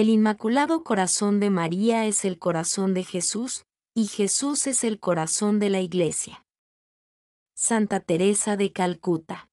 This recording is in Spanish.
El Inmaculado Corazón de María es el corazón de Jesús, y Jesús es el corazón de la Iglesia. Santa Teresa de Calcuta